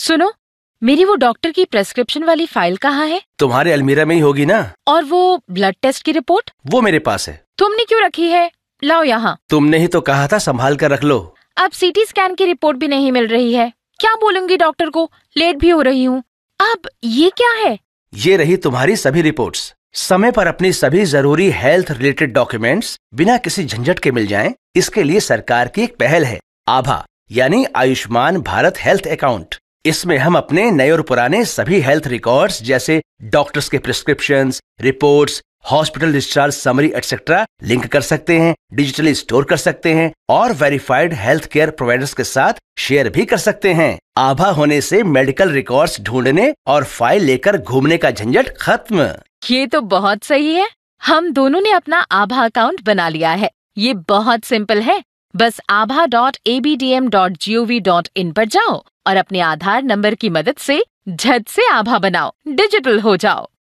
सुनो मेरी वो डॉक्टर की प्रेस्क्रिप्शन वाली फाइल कहाँ है तुम्हारे अलमीरा में ही होगी ना और वो ब्लड टेस्ट की रिपोर्ट वो मेरे पास है तुमने क्यों रखी है लाओ यहाँ तुमने ही तो कहा था संभाल कर रख लो अब सीटी स्कैन की रिपोर्ट भी नहीं मिल रही है क्या बोलूंगी डॉक्टर को लेट भी हो रही हूँ अब ये क्या है ये रही तुम्हारी सभी रिपोर्ट्स समय पर अपनी सभी जरूरी हेल्थ रिलेटेड डॉक्यूमेंट्स बिना किसी झंझट के मिल जाएं इसके लिए सरकार की एक पहल है आभा यानी आयुष्मान भारत हेल्थ अकाउंट इसमें हम अपने नए और पुराने सभी हेल्थ रिकॉर्ड्स जैसे डॉक्टर्स के prescription reports hospital discharge summary etcetera link कर सकते हैं डिजिटली स्टोर कर सकते हैं और वेरीफाइड हेल्थ केयर प्रोवाइडर्स के साथ शेयर भी कर सकते हैं आभा होने से मेडिकल रिकॉर्ड्स ढूंढने और फाइल लेकर घूमने का झंझट खत्म ये तो बहुत सही है हम दोनों ने अपना आभा अकाउंट बना लिया है ये बहुत सिंपल है बस Abha dot A B D M dot G O V dot in पर जाओ और अपने आधार नंबर की मदद से झट से आभा बनाओ डिजिटल हो जाओ